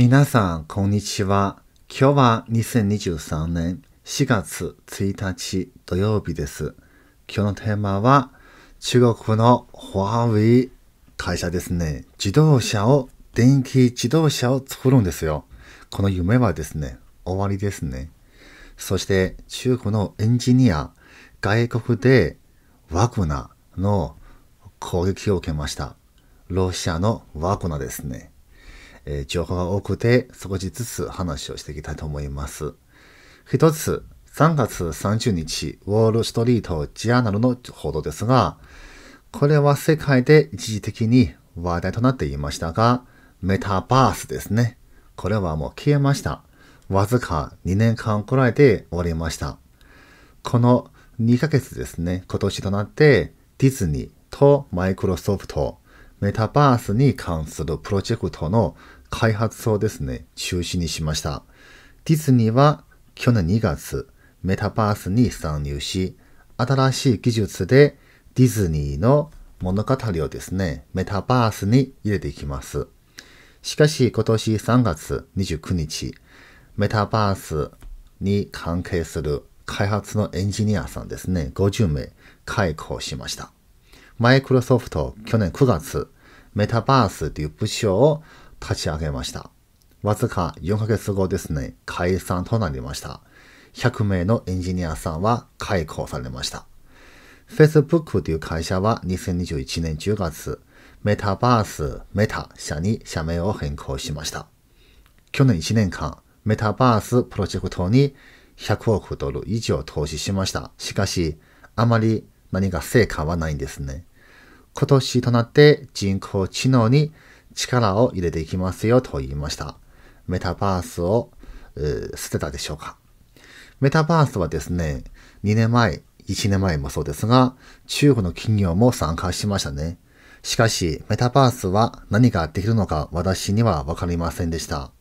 皆さん、こんにちは。今日は2023年4月1日土曜日です。今日のテーマは、中国の Huawei 会社ですね。自動車を、電気自動車を作るんですよ。この夢はですね、終わりですね。そして中国のエンジニア、外国でワグナの攻撃を受けました。ロシアのワグナですね。えー、情報が多くて少しずつ話をしていきたいと思います。一つ、3月30日、ウォールストリートジャーナルの報道ですが、これは世界で一時的に話題となっていましたが、メタバースですね。これはもう消えました。わずか2年間くらいで終わりました。この2ヶ月ですね、今年となって、ディズニーとマイクロソフト、メタバースに関するプロジェクトの開発をですね、中止にしました。ディズニーは去年2月、メタバースに参入し、新しい技術でディズニーの物語をですね、メタバースに入れていきます。しかし今年3月29日、メタバースに関係する開発のエンジニアさんですね、50名解雇しました。マイクロソフト去年9月、メタバースという部署を立ち上げました。わずか4ヶ月後ですね、解散となりました。100名のエンジニアさんは解雇されました。Facebook という会社は2021年10月、メタバース、メタ社に社名を変更しました。去年1年間、メタバースプロジェクトに100億ドル以上投資しました。しかし、あまり何か成果はないんですね。今年となって人工知能に力を入れていきますよと言いました。メタバースを捨てたでしょうかメタバースはですね、2年前、1年前もそうですが、中国の企業も参加しましたね。しかし、メタバースは何ができるのか私にはわかりませんでした。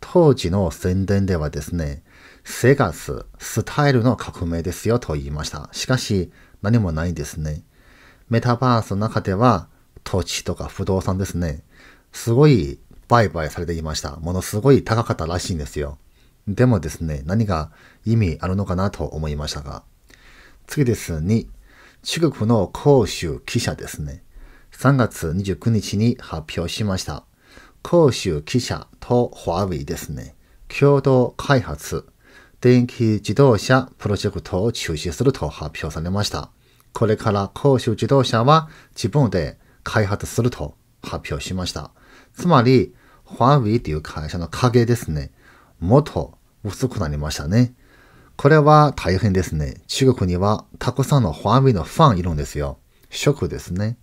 当時の宣伝ではですね、生活、スタイルの革命ですよと言いました。しかし、何もないんですね。メタバースの中では、土地とか不動産ですね。すごい売買されていました。ものすごい高かったらしいんですよ。でもですね、何が意味あるのかなと思いましたが。次です2、中国の広州記者ですね。3月29日に発表しました。広州記者と華イですね。共同開発、電気自動車プロジェクトを中止すると発表されました。これから公衆自動車は自分で開発すると発表しました。つまり、ファーウィーという会社の影ですね。もっと薄くなりましたね。これは大変ですね。中国にはたくさんのファーウィーのファンいるんですよ。ショックですね。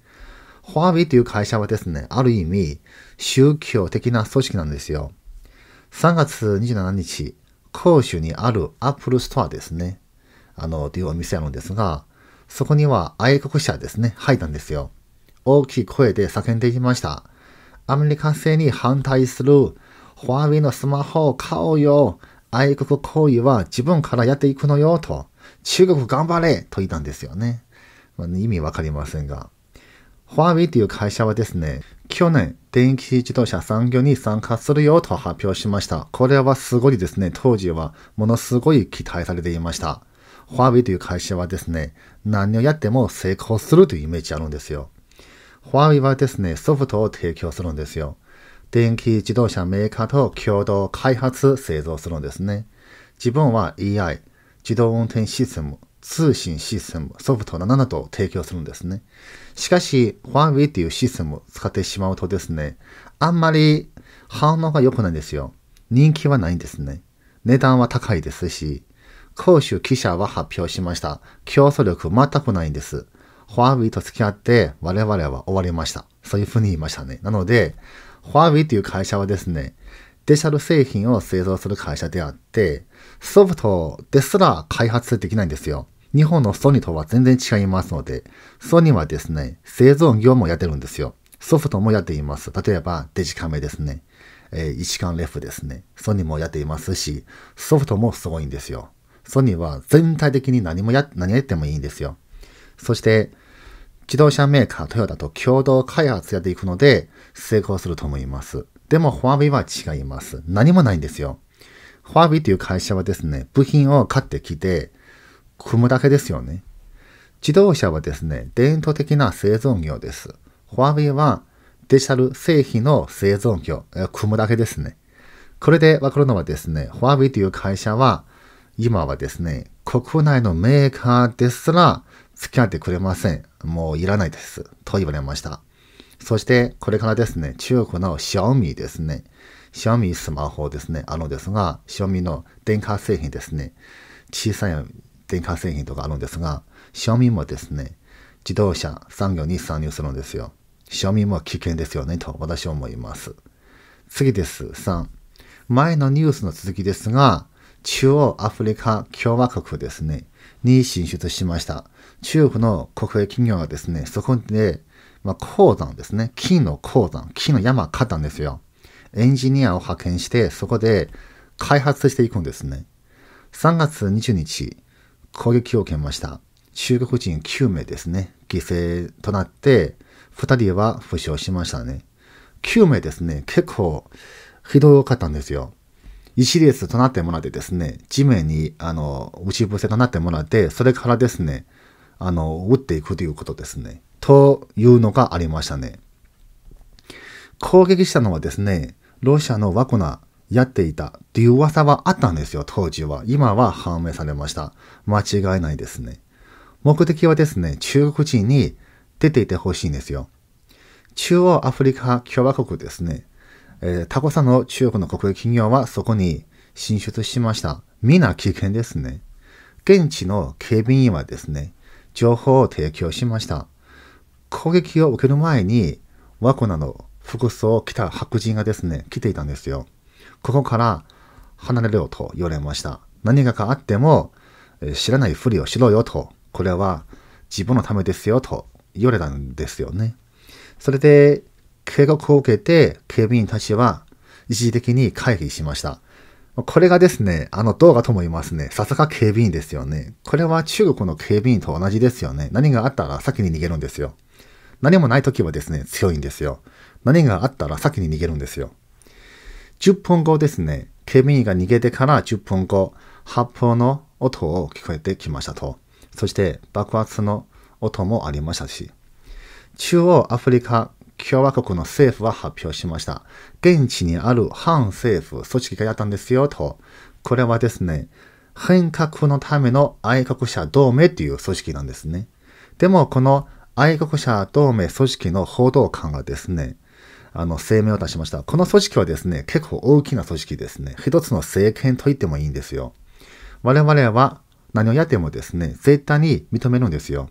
ファーウィーという会社はですね、ある意味、宗教的な組織なんですよ。3月27日、広州にあるアップルストアですね。あの、というお店あるんですが、そこには愛国者ですね、入ったんですよ。大きい声で叫んでいました。アメリカ製に反対する、ホワイのスマホを買おうよ。愛国行為は自分からやっていくのよ、と。中国頑張れと言ったんですよね。まあ、意味わかりませんが。ホワイという会社はですね、去年、電気自動車産業に参加するよと発表しました。これはすごいですね。当時はものすごい期待されていました。ファーウェイという会社はですね、何をやっても成功するというイメージあるんですよ。ファーウェイはですね、ソフトを提供するんですよ。電気自動車メーカーと共同開発、製造するんですね。自分は EI、自動運転システム、通信システム、ソフト7と提供するんですね。しかし、ファーウェイというシステムを使ってしまうとですね、あんまり反応が良くないんですよ。人気はないんですね。値段は高いですし、公衆記者は発表しました。競争力全くないんです。ファーウェイと付き合って我々は終わりました。そういうふうに言いましたね。なので、ファーウェイという会社はですね、デジタル製品を製造する会社であって、ソフトですら開発できないんですよ。日本のソニーとは全然違いますので、ソニーはですね、製造業もやってるんですよ。ソフトもやっています。例えば、デジカメですね。えー、一眼レフですね。ソニーもやっていますし、ソフトもすごいんですよ。ソニーは全体的に何もや、何やってもいいんですよ。そして、自動車メーカートヨタと共同開発やっていくので、成功すると思います。でも、ファアビは違います。何もないんですよ。ファービという会社はですね、部品を買ってきて、組むだけですよね。自動車はですね、伝統的な製造業です。ファアビはデジタル製品の製造業、組むだけですね。これでわかるのはですね、ファービという会社は、今はですね、国内のメーカーですら付き合ってくれません。もういらないです。と言われました。そして、これからですね、中国の Xiaomi ですね。xiaomi スマホですね。あのですが、xiaomi の電化製品ですね。小さい電化製品とかあるんですが、xiaomi もですね、自動車産業に参入するんですよ。シャオも危険ですよね、と私は思います。次です。3。前のニュースの続きですが、中央アフリカ共和国ですね、に進出しました。中国の国営企業はですね、そこで、まあ、鉱山ですね、金の鉱山、金の山買ったんですよ。エンジニアを派遣して、そこで開発していくんですね。3月20日、攻撃を受けました。中国人9名ですね、犠牲となって、2人は負傷しましたね。9名ですね、結構ひどかったんですよ。一列となってもらってですね、地面に、あの、打ち伏せとなってもらって、それからですね、あの、打っていくということですね。というのがありましたね。攻撃したのはですね、ロシアのワコナやっていたという噂はあったんですよ、当時は。今は判明されました。間違いないですね。目的はですね、中国人に出ていてほしいんですよ。中央アフリカ共和国ですね。えー、タコさんの中国の国営企業はそこに進出しました。皆危険ですね。現地の警備員はですね、情報を提供しました。攻撃を受ける前に、ワコナの服装を着た白人がですね、来ていたんですよ。ここから離れろと言われました。何がかあっても、知らないふりをしろよと、これは自分のためですよと言われたんですよね。それで計画を受けて警備員たちは一時的に回避しました。これがですね、あの動画と思いますね、さすが警備員ですよね。これは中国の警備員と同じですよね。何があったら先に逃げるんですよ。何もない時はですね、強いんですよ。何があったら先に逃げるんですよ。10分後ですね、警備員が逃げてから10分後、発砲の音を聞こえてきましたと。そして爆発の音もありましたし、中央アフリカ共和国の政府は発表しました。現地にある反政府組織がやったんですよと。これはですね、変革のための愛国者同盟という組織なんですね。でも、この愛国者同盟組織の報道官がですね、あの、声明を出しました。この組織はですね、結構大きな組織ですね。一つの政権と言ってもいいんですよ。我々は何をやってもですね、絶対に認めるんですよ。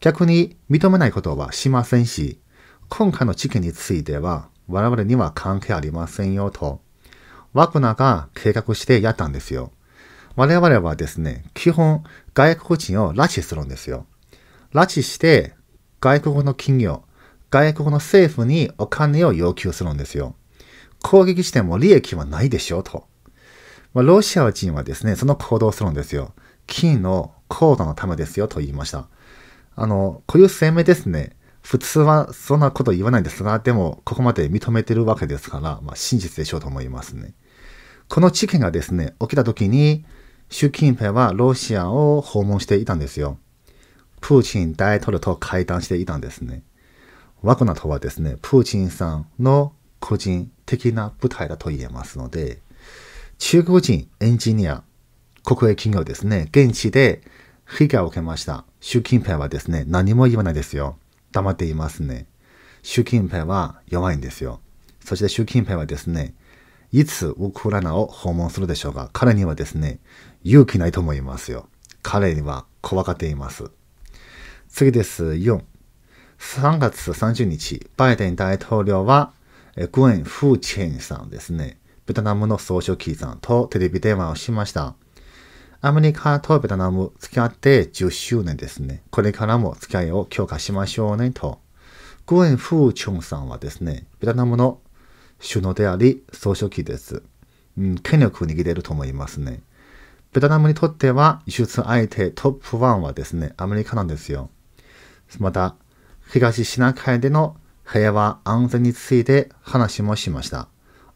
逆に認めないことはしませんし、今回の事件については我々には関係ありませんよと、ワグナが計画してやったんですよ。我々はですね、基本外国人を拉致するんですよ。拉致して外国の企業、外国の政府にお金を要求するんですよ。攻撃しても利益はないでしょうと。まあ、ロシア人はですね、その行動をするんですよ。金の高度のためですよと言いました。あの、こういう声明ですね、普通はそんなこと言わないですが、でもここまで認めてるわけですから、まあ、真実でしょうと思いますね。この事件がですね、起きた時に、習近平はロシアを訪問していたんですよ。プーチン大統領と会談していたんですね。ワクナとはですね、プーチンさんの個人的な部隊だと言えますので、中国人エンジニア、国営企業ですね、現地で被害を受けました。習近平はですね、何も言わないですよ。黙っていますね。習近平は弱いんですよ。そして習近平はですね、いつウクライナを訪問するでしょうか彼にはですね、勇気ないと思いますよ。彼には怖がっています。次です。4。3月30日、バイデン大統領は、グエン・フー・チェンさんですね、ベトナムの総書記さんとテレビ電話をしました。アメリカとベトナム付き合って10周年ですね。これからも付き合いを強化しましょうねと。グエン・フー・チョンさんはですね、ベトナムの首脳であり総書記です。うん、権力を握れると思いますね。ベトナムにとっては輸出相手トップ1はですね、アメリカなんですよ。また、東シナ海での平和安全について話もしました。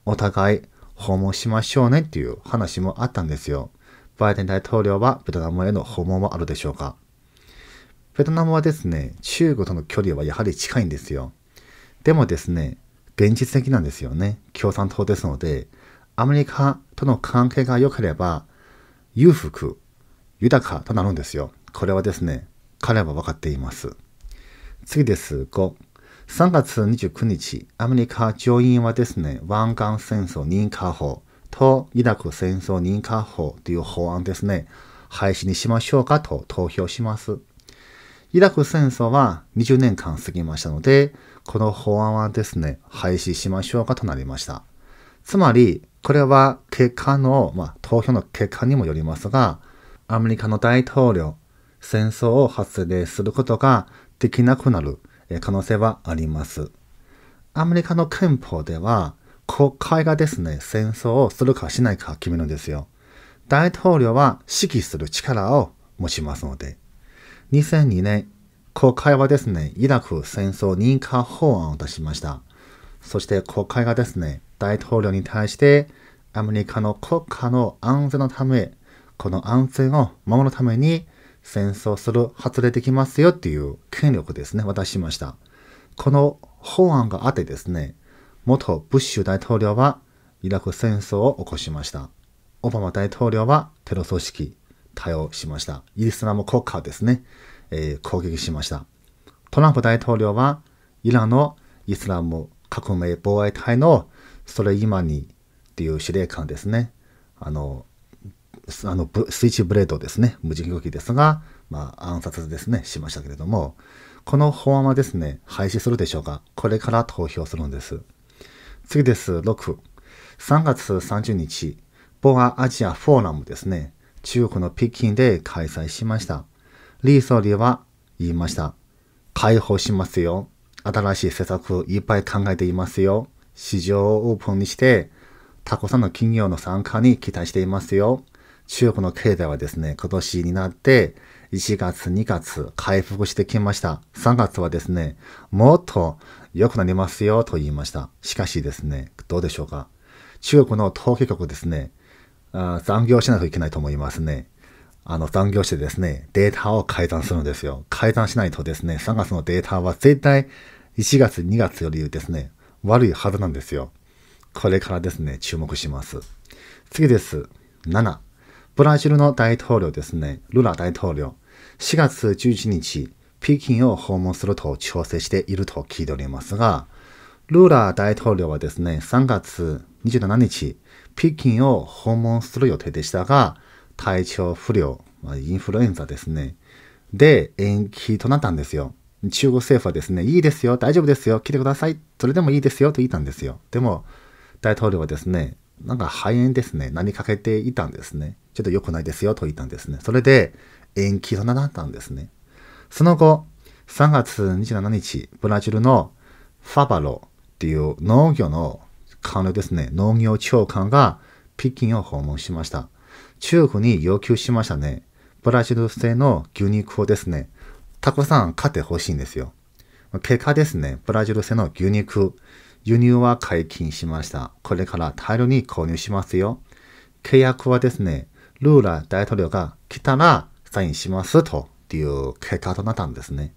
お互い訪問しましょうねっていう話もあったんですよ。バイデン大統領はベトナムへの訪問はあるでしょうかベトナムはですね、中国との距離はやはり近いんですよ。でもですね、現実的なんですよね。共産党ですので、アメリカとの関係が良ければ、裕福、豊かとなるんですよ。これはですね、彼は分かっています。次です。5。3月29日、アメリカ上院はですね、湾岸戦争認可法、とイラク戦争認可法という法案ですね、廃止にしましょうかと投票します。イラク戦争は20年間過ぎましたので、この法案はですね、廃止しましょうかとなりました。つまり、これは結果の、まあ、投票の結果にもよりますが、アメリカの大統領、戦争を発令することができなくなる可能性はあります。アメリカの憲法では、国会がですね、戦争をするかしないか決めるんですよ。大統領は指揮する力を持ちますので。2002年、国会はですね、イラク戦争認可法案を出しました。そして国会がですね、大統領に対してアメリカの国家の安全のため、この安全を守るために戦争する発令できますよっていう権力ですね、渡しました。この法案があってですね、元ブッシュ大統領はイラク戦争を起こしました。オバマ大統領はテロ組織、対応しました。イスラム国家ですね、えー、攻撃しました。トランプ大統領はイランのイスラム革命防衛隊のソレイマニっていう司令官ですね。あの、あのスイッチブレードですね。無人機ですが、まあ、暗殺ですね、しましたけれども、この法案はですね、廃止するでしょうか。これから投票するんです。次です。6。3月30日、ボアアジアフォーラムですね。中国の北京で開催しました。李総理は言いました。解放しますよ。新しい施策いっぱい考えていますよ。市場をオープンにして、たくさんの企業の参加に期待していますよ。中国の経済はですね、今年になって1月、2月、回復してきました。3月はですね、もっと良くなりますよと言いました。しかしですね、どうでしょうか。中国の統計局ですね、残業しないといけないと思いますね。あの、残業してですね、データを改ざんするんですよ。改ざんしないとですね、3月のデータは絶対1月、2月よりですね、悪いはずなんですよ。これからですね、注目します。次です。7。ブラジルの大統領ですね、ルラ大統領。4月11日、北京を訪問すると調整していると聞いておりますが、ルーラー大統領はですね、3月27日、北京を訪問する予定でしたが、体調不良、まあ、インフルエンザですね、で延期となったんですよ。中国政府はですね、いいですよ、大丈夫ですよ、来てください、それでもいいですよと言ったんですよ。でも、大統領はですね、なんか肺炎ですね、何かけていたんですね。ちょっと良くないですよと言ったんですね。それで延期となったんですね。その後、3月27日、ブラジルのファバロっていう農業の官僚ですね、農業長官が北京を訪問しました。中国に要求しましたね。ブラジル製の牛肉をですね、たくさん買ってほしいんですよ。結果ですね、ブラジル製の牛肉、輸入は解禁しました。これから大量に購入しますよ。契約はですね、ルーラ大統領が来たらサインしますとっていう結果となったんですね。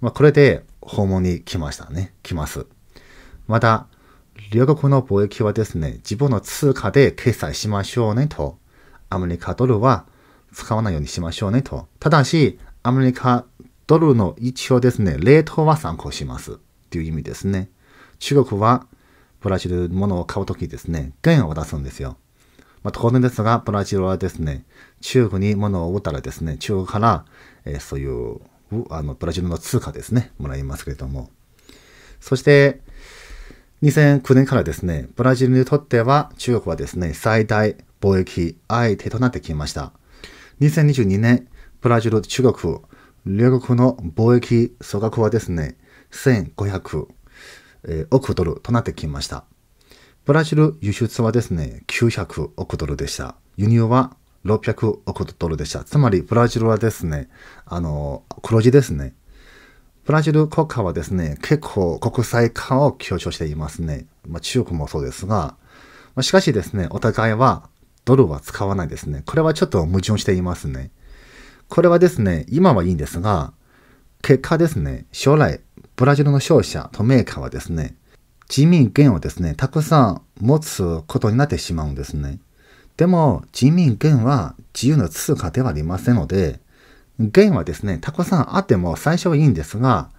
まあ、これで訪問に来ましたね。来ます。また、両国の貿易はですね、自分の通貨で決済しましょうねと。アメリカドルは使わないようにしましょうねと。ただし、アメリカドルの一応ですね、冷凍は参考しますっていう意味ですね。中国はブラジル物ものを買うときですね、元を渡すんですよ。まあ、当然ですが、ブラジルはですね、中国に物を売ったらですね、中国から、えー、そういう、あの、ブラジルの通貨ですね、もらいますけれども。そして、2009年からですね、ブラジルにとっては中国はですね、最大貿易相手となってきました。2022年、ブラジル、中国、両国の貿易総額はですね、1500、えー、億ドルとなってきました。ブラジル輸出はですね、900億ドルでした。輸入は600億ドルでした。つまり、ブラジルはですね、あの、黒字ですね。ブラジル国家はですね、結構国際化を強調していますね。まあ、中国もそうですが、まあ、しかしですね、お互いはドルは使わないですね。これはちょっと矛盾していますね。これはですね、今はいいんですが、結果ですね、将来、ブラジルの商社とメーカーはですね、人民元をですね、たくさん持つことになってしまうんですね。でも、人民元は自由の通貨ではありませんので、元はですね、たくさんあっても最初はいいんですが、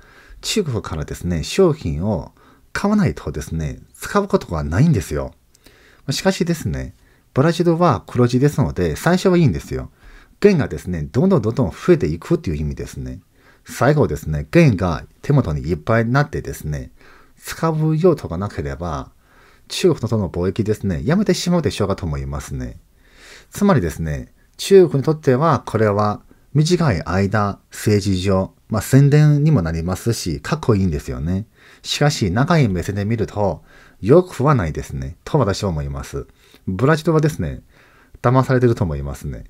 中国からですね、商品を買わないとですね、使うことがないんですよ。しかしですね、ブラジルは黒字ですので、最初はいいんですよ。元がですね、どんどんどんどん増えていくっていう意味ですね。最後ですね、元が手元にいっぱいになってですね、使う用途がなければ、中国との貿易ですね、やめてしまうでしょうかと思いますね。つまりですね、中国にとってはこれは短い間、政治上、まあ、宣伝にもなりますし、かっこいいんですよね。しかし、長い目線で見ると、よくはないですね。と私は思います。ブラジルはですね、騙されてると思いますね。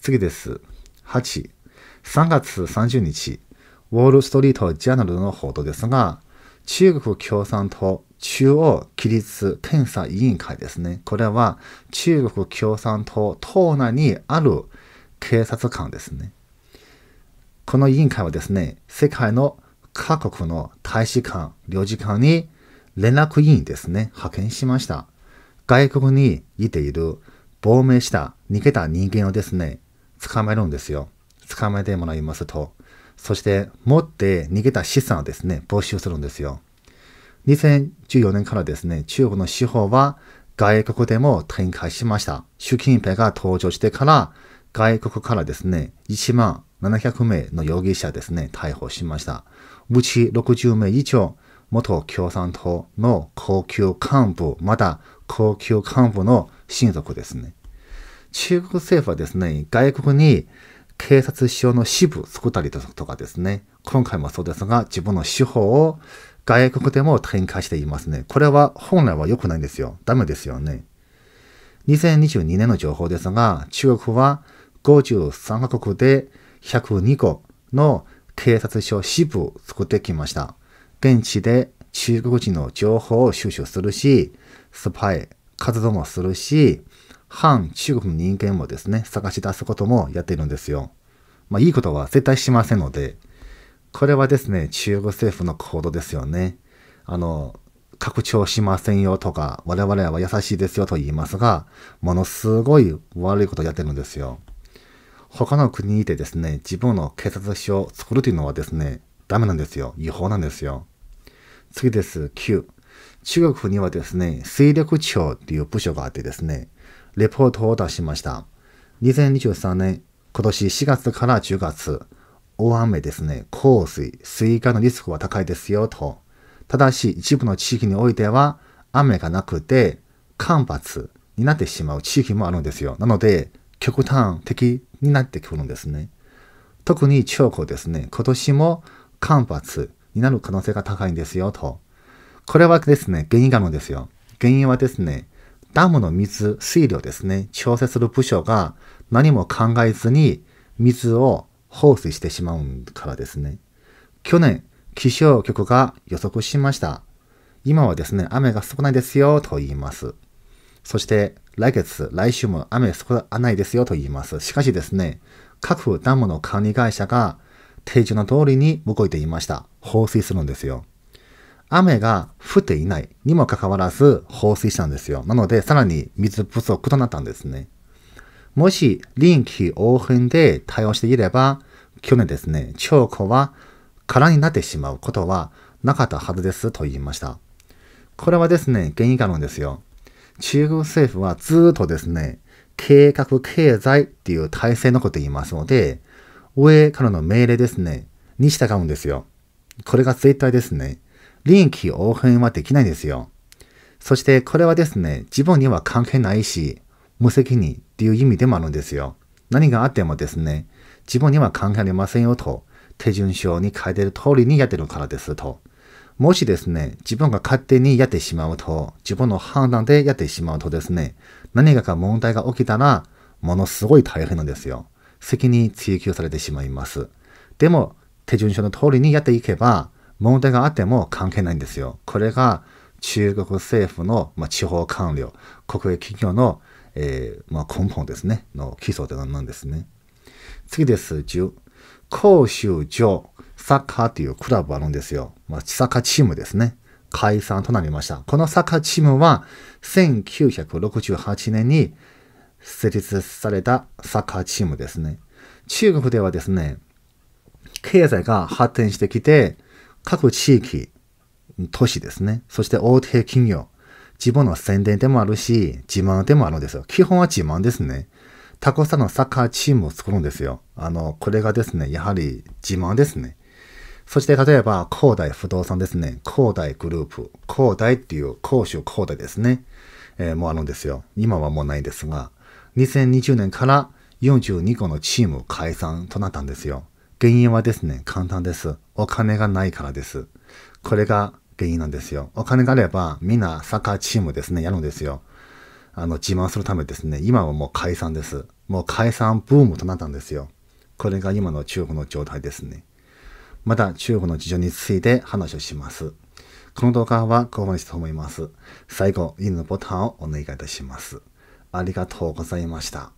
次です。8、3月30日、ウォールストリートジャーナルの報道ですが、中国共産党中央規律検査委員会ですね。これは中国共産党党内にある警察官ですね。この委員会はですね、世界の各国の大使館、領事館に連絡委員ですね、派遣しました。外国にいている亡命した逃げた人間をですね、捕まえるんですよ。捕まえてもらいますと、そして持って逃げた資産をですね、没収するんですよ。2014年からですね、中国の司法は外国でも展開しました。習近平が登場してから、外国からですね、1万700名の容疑者ですね、逮捕しました。うち60名以上、元共産党の高級幹部、また高級幹部の親族ですね。中国政府はですね、外国に警察使の支部作ったりとかですね、今回もそうですが、自分の手法を外国でも展開していますね。これは本来は良くないんですよ。ダメですよね。2022年の情報ですが、中国は53カ国で102個の警察署支部を作ってきました。現地で中国人の情報を収集するし、スパイ活動もするし、反中国の人間もですね、探し出すこともやっているんですよ。まあ、いいことは絶対しませんので、これはですね、中国政府の行動ですよね。あの、拡張しませんよとか、我々は優しいですよと言いますが、ものすごい悪いことをやってるんですよ。他の国でですね、自分の警察署を作るというのはですね、ダメなんですよ。違法なんですよ。次です。9。中国にはですね、水力庁っていう部署があってですね、レポートを出しました。2023年、今年4月から10月、大雨ですね、洪水、水害のリスクは高いですよと。ただし、一部の地域においては、雨がなくて、干ばつになってしまう地域もあるんですよ。なので、極端的になってくるんですね。特に中国ですね、今年も干ばつになる可能性が高いんですよと。これはですね、原因があるんですよ。原因はですね、ダムの水、水量ですね、調整する部署が何も考えずに水を放水してしまうからですね。去年、気象局が予測しました。今はですね、雨が少ないですよと言います。そして、来月、来週も雨少ないですよと言います。しかしですね、各ダムの管理会社が定住の通りに動いていました。放水するんですよ。雨が降っていないにもかかわらず放水したんですよ。なので、さらに水不足となったんですね。もし臨機応変で対応していれば、去年ですね、超子は空になってしまうことはなかったはずですと言いました。これはですね、原因があるんですよ。中国政府はずっとですね、計画経済っていう体制のことを言いますので、上からの命令ですね、に従うんですよ。これが絶対ですね。臨機応変はできないんですよ。そしてこれはですね、自分には関係ないし、無責任っていう意味でもあるんですよ。何があってもですね、自分には関係ありませんよと、手順書に書いてる通りにやってるからですと。もしですね、自分が勝手にやってしまうと、自分の判断でやってしまうとですね、何かが問題が起きたら、ものすごい大変なんですよ。責任追及されてしまいます。でも、手順書の通りにやっていけば、問題があっても関係ないんですよ。これが中国政府の、まあ、地方官僚、国営企業の、えー、まあ、根本ですね、の基礎なんですね。次です。10。公衆上、サッカーというクラブあるんですよ。まあ、サッカーチームですね。解散となりました。このサッカーチームは、1968年に設立されたサッカーチームですね。中国ではですね、経済が発展してきて、各地域、都市ですね。そして大手企業。自分の宣伝でもあるし、自慢でもあるんですよ。基本は自慢ですね。タコさんのサッカーチームを作るんですよ。あの、これがですね、やはり自慢ですね。そして例えば、広大不動産ですね。広大グループ。広大っていう、広州広大ですね。えー、もあるんですよ。今はもうないですが、2020年から42個のチーム解散となったんですよ。原因はですね、簡単です。お金がないからです。これが原因なんですよ。お金があれば、みんなサッカーチームですね、やるんですよ。あの、自慢するためですね、今はもう解散です。もう解散ブームとなったんですよ。これが今の中国の状態ですね。また中国の事情について話をします。この動画はここまでしたと思います。最後、いいねのボタンをお願いいたします。ありがとうございました。